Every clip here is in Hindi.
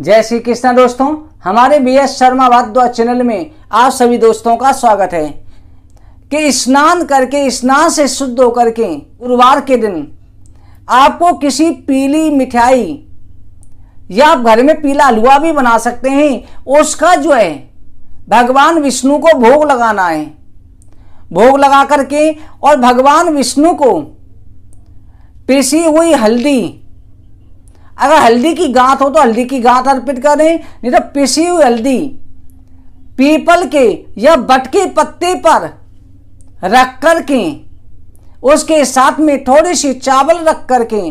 जय श्री कृष्णा दोस्तों हमारे B S Sharma Wadhwa channel में आप सभी दोस्तों का स्वागत है कि स्नान करके स्नान से शुद्ध होकर के गुरुवार के दिन आपको किसी पीली मिठाई या आप घर में पीला हलवा भी बना सकते हैं उसका जो है भगवान विष्णु को भोग लगाना है भोग लगा करके और भगवान विष्णु को पिसी हुई हल्दी अगर हल्दी की गांठ हो तो हल्दी की गांठ अर्पित करें नहीं तो पिसी हुई हल्दी पीपल के या बट के पत्ते पर रख कर के उसके साथ में थोड़ी सी चावल रख कर के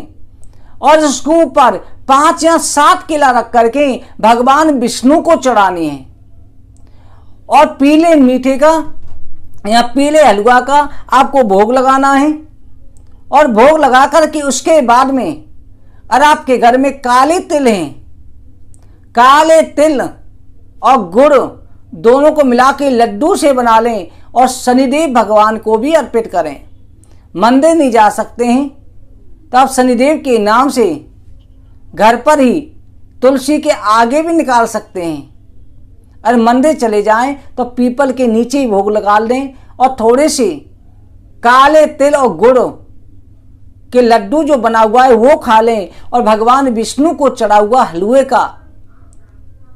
और उसके ऊपर पांच या सात किला रख करके भगवान विष्णु को चढ़ानी है और पीले मीठे का या पीले हलवा का आपको भोग लगाना है और भोग लगा करके उसके बाद में और आपके घर में काले तिल हैं काले तिल और गुड़ दोनों को मिला के लड्डू से बना लें और शनिदेव भगवान को भी अर्पित करें मंदिर नहीं जा सकते हैं तो आप शनिदेव के नाम से घर पर ही तुलसी के आगे भी निकाल सकते हैं अगर मंदिर चले जाएं तो पीपल के नीचे ही भोग लगा दें और थोड़े से काले तिल और गुड़ कि लड्डू जो बना हुआ है वो खा लें और भगवान विष्णु को चढ़ा हुआ हलवे का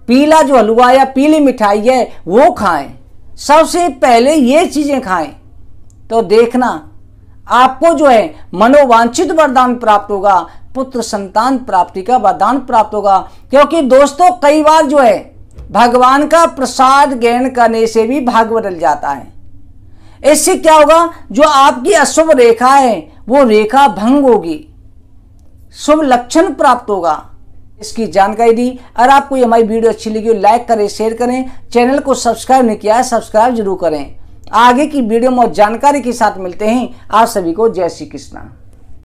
पीला जो हलवा या पीली मिठाई है वो खाएं सबसे पहले ये चीज़ें खाएं तो देखना आपको जो है मनोवांछित वरदान प्राप्त होगा पुत्र संतान प्राप्ति का वरदान प्राप्त होगा क्योंकि दोस्तों कई बार जो है भगवान का प्रसाद ग्रहण करने से भी भाग बदल जाता है इससे क्या होगा जो आपकी अशुभ रेखा है वो रेखा भंग होगी शुभ लक्षण प्राप्त होगा इसकी जानकारी दी अगर आपको ये हमारी वीडियो अच्छी लगी हो लाइक करें शेयर करें चैनल को सब्सक्राइब नहीं किया है सब्सक्राइब जरूर करें आगे की वीडियो में जानकारी के साथ मिलते हैं आप सभी को जय श्री कृष्णा